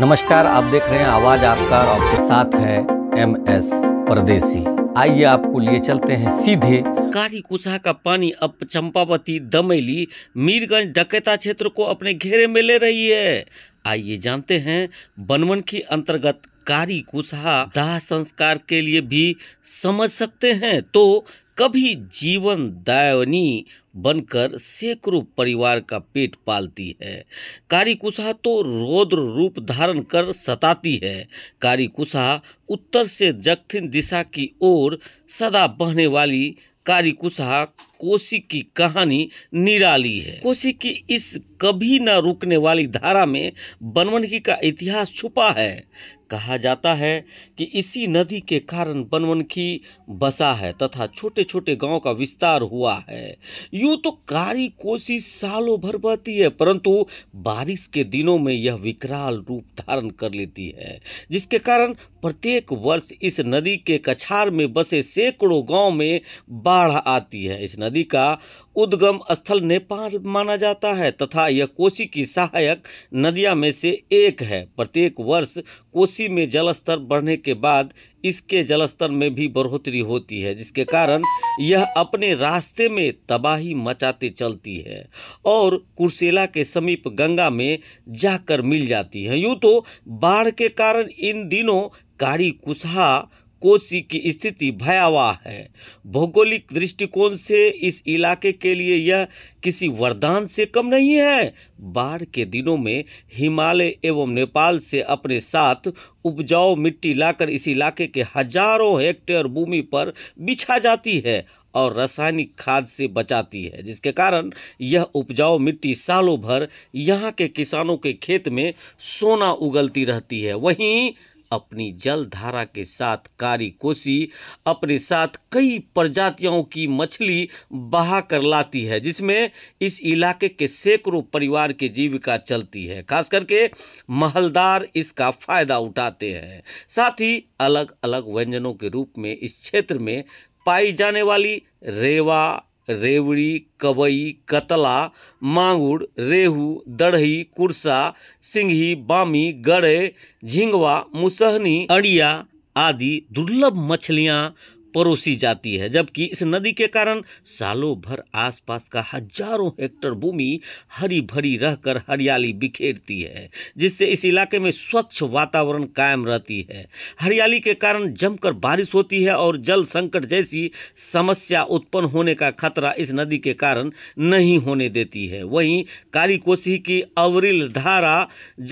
नमस्कार आप देख रहे हैं आवाज आपका और आपके साथ है एम एस परदेसी आइए आपको लिए चलते हैं सीधे कारी कुशा का पानी अब चंपावती दमेली मीरगंज डकैता क्षेत्र को अपने घेरे में ले रही है आइए जानते हैं की अंतर्गत कारी कुशहा दाह संस्कार के लिए भी समझ सकते हैं तो कभी जीवन दायनी बनकर सैकड़ों परिवार का पेट पालती है कारी कुशा तो रौद्र रूप धारण कर सताती है कारी कुशा उत्तर से दक्षिण दिशा की ओर सदा बहने वाली कारी कुशा कोसी की कहानी निराली है कोसी की इस कभी न रुकने वाली धारा में बनवनकी का इतिहास छुपा है कहा जाता है कि इसी नदी के कारण बनवनखी बसा है तथा छोटे छोटे गांव का विस्तार हुआ है यूँ तो कारी कोसी सालों भर बहती है परंतु बारिश के दिनों में यह विकराल रूप धारण कर लेती है जिसके कारण प्रत्येक वर्ष इस नदी के कछार में बसे सैकड़ों गांव में बाढ़ आती है इस नदी का उद्गम स्थल नेपाल माना जाता है तथा यह कोसी की सहायक नदियां में से एक है प्रत्येक वर्ष कोसी में जलस्तर बढ़ने के बाद इसके जलस्तर में भी बढ़ोतरी होती है जिसके कारण यह अपने रास्ते में तबाही मचाते चलती है और कुर्सेला के समीप गंगा में जाकर मिल जाती है यूँ तो बाढ़ के कारण इन दिनों कारी कुसहा कोसी की स्थिति भयावह है भौगोलिक दृष्टिकोण से इस इलाके के लिए यह किसी वरदान से कम नहीं है बाढ़ के दिनों में हिमालय एवं नेपाल से अपने साथ उपजाऊ मिट्टी लाकर इस इलाके के हजारों हेक्टेयर भूमि पर बिछा जाती है और रासायनिक खाद से बचाती है जिसके कारण यह उपजाऊ मिट्टी सालों भर यहाँ के किसानों के खेत में सोना उगलती रहती है वहीं अपनी जलधारा के साथ कारी कोसी अपने साथ कई प्रजातियों की मछली बहा कर लाती है जिसमें इस इलाके के सैकड़ों परिवार की जीविका चलती है खास करके महलदार इसका फायदा उठाते हैं साथ ही अलग अलग व्यंजनों के रूप में इस क्षेत्र में पाई जाने वाली रेवा रेवड़ी कबई कतला मांगुर रेहू दरही कुरसा सिंघी बामी गड़े झिंगवा मुसहनी अड़िया आदि दुर्लभ मछलियाँ परोसी जाती है जबकि इस नदी के कारण सालों भर आसपास का हजारों हेक्टर भूमि हरी भरी रहकर हरियाली बिखेरती है जिससे इस इलाके में स्वच्छ वातावरण कायम रहती है हरियाली के कारण जमकर बारिश होती है और जल संकट जैसी समस्या उत्पन्न होने का खतरा इस नदी के कारण नहीं होने देती है वहीं कारी कोसी की अवरिल धारा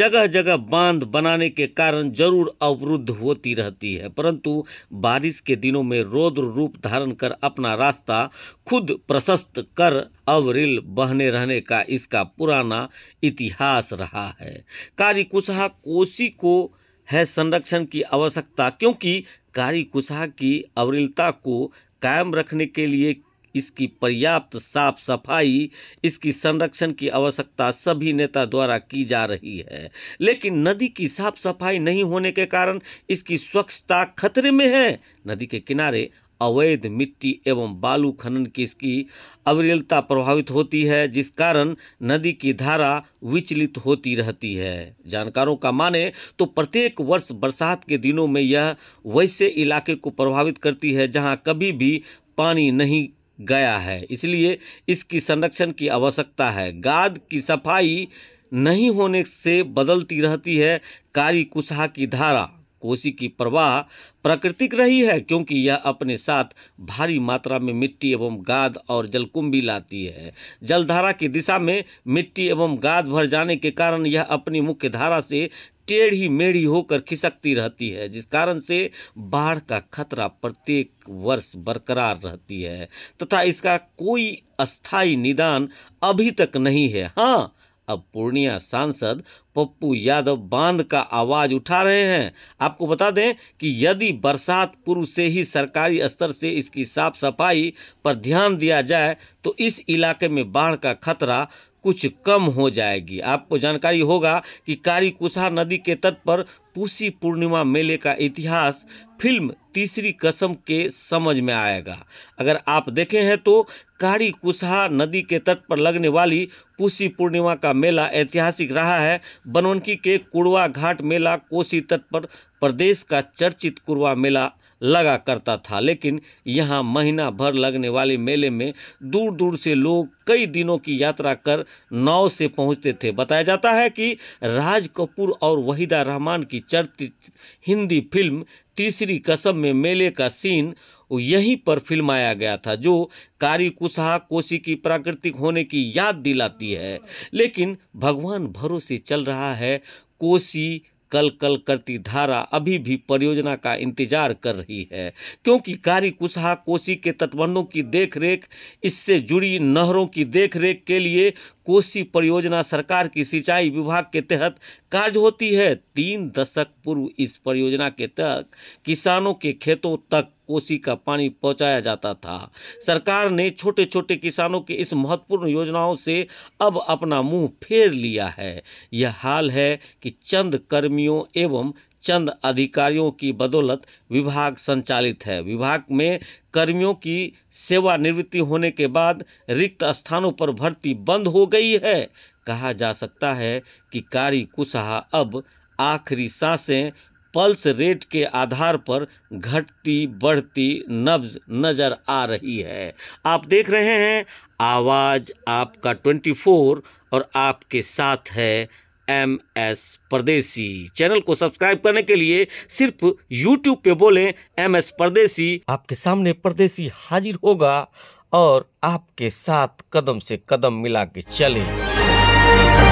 जगह जगह बांध बनाने के कारण जरूर अवरुद्ध होती रहती है परंतु बारिश के दिनों में रौद्र रूप धारण कर अपना रास्ता खुद प्रशस्त कर अवरिल बहने रहने का इसका पुराना इतिहास रहा है कारी कुशहा कोसी को है संरक्षण की आवश्यकता क्योंकि कारी कुशहा की अवरिलता को कायम रखने के लिए इसकी पर्याप्त साफ सफाई इसकी संरक्षण की आवश्यकता सभी नेता द्वारा की जा रही है लेकिन नदी की साफ सफाई नहीं होने के कारण इसकी स्वच्छता खतरे में है नदी के किनारे अवैध मिट्टी एवं बालू खनन की इसकी अविरलता प्रभावित होती है जिस कारण नदी की धारा विचलित होती रहती है जानकारों का माने तो प्रत्येक वर्ष बरसात के दिनों में यह वैसे इलाके को प्रभावित करती है जहां कभी भी पानी नहीं गया है इसलिए इसकी संरक्षण की आवश्यकता है गाद की सफाई नहीं होने से बदलती रहती है कारी कुशहा की धारा कोसी की प्रवाह प्राकृतिक रही है क्योंकि यह अपने साथ भारी मात्रा में मिट्टी एवं गाद और जलकुंभी लाती है जलधारा की दिशा में मिट्टी एवं गाद भर जाने के कारण यह अपनी मुख्य धारा से टेढ़ी मेढ़ी होकर खिसकती रहती है जिस कारण से बाढ़ का खतरा प्रत्येक वर्ष बरकरार रहती है तथा इसका कोई अस्थाई निदान अभी तक नहीं है हाँ अब पूर्णिया सांसद पप्पू यादव बांध का आवाज उठा रहे हैं आपको बता दें कि यदि बरसात पूर्व से ही सरकारी स्तर से इसकी साफ सफाई पर ध्यान दिया जाए तो इस इलाके में बाढ़ का खतरा कुछ कम हो जाएगी आपको जानकारी होगा कि कुसा नदी के तट पर पूसी पूर्णिमा मेले का इतिहास फिल्म तीसरी कसम के समझ में आएगा अगर आप देखे हैं तो कारी कुसहा नदी के तट पर लगने वाली पूसी पूर्णिमा का मेला ऐतिहासिक रहा है बनवनकी के कुड़वा घाट मेला कोसी तट पर प्रदेश का चर्चित कुड़वा मेला लगा करता था लेकिन यहाँ महीना भर लगने वाले मेले में दूर दूर से लोग कई दिनों की यात्रा कर नाव से पहुँचते थे बताया जाता है कि राज कपूर और वहीदा रहमान की चर्चित हिंदी फिल्म तीसरी कसम में मेले का सीन यहीं पर फिल्माया गया था जो कारी कुशहा कोसी की प्राकृतिक होने की याद दिलाती है लेकिन भगवान भरोसे चल रहा है कोसी कल कल करती धारा अभी भी परियोजना का इंतजार कर रही है क्योंकि कारी कुशहा कोसी के तटबंधों की देखरेख इससे जुड़ी नहरों की देखरेख के लिए कोसी परियोजना सरकार की सिंचाई विभाग के तहत कार्य होती है तीन दशक पूर्व इस परियोजना के तहत किसानों के खेतों तक कोसी का पानी पहुंचाया जाता था सरकार ने छोटे छोटे किसानों के इस महत्वपूर्ण योजनाओं से अब अपना मुंह फेर लिया है यह हाल है कि चंद कर्मियों एवं चंद अधिकारियों की बदौलत विभाग संचालित है विभाग में कर्मियों की सेवानिवृत्ति होने के बाद रिक्त स्थानों पर भर्ती बंद हो गई है कहा जा सकता है कि कारी कुशहा अब आखिरी सांसें पल्स रेट के आधार पर घटती बढ़ती नब्ज नज़र आ रही है आप देख रहे हैं आवाज़ आपका 24 और आपके साथ है एम एस परदेसी चैनल को सब्सक्राइब करने के लिए सिर्फ यूट्यूब पे बोलें एम एस परदेसी आपके सामने परदेसी हाजिर होगा और आपके साथ कदम से कदम मिला के चले